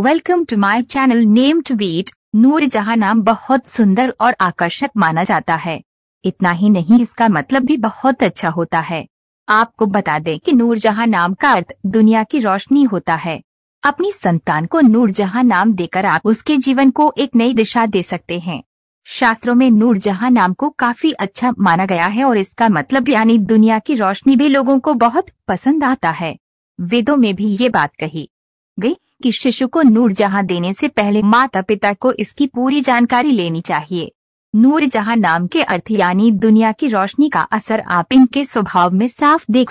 welcome to my channel name to beat Noor Jahan नाम बहुत सुंदर और आकर्षक माना जाता है इतना ही नहीं इसका मतलब भी बहुत अच्छा होता है आपको बता दें कि नूर जहां नाम का अर्थ दुनिया की रोशनी होता है अपनी संतान को नूर जहां नाम देकर आप उसके जीवन को एक नई दिशा दे सकते हैं शास्त्रों में नूर जहां नाम को काफी अच्छा माना गया है और इसका मतलब यानी दुनिया की रोशनी भी लोगों को बहुत पसंद आता है वेदों में भी ये बात कही गई कि शिशु को नूर जहाँ देने से पहले माता पिता को इसकी पूरी जानकारी लेनी चाहिए नूर जहाँ नाम के अर्थ यानी दुनिया की रोशनी का असर आप इनके स्वभाव में साफ देख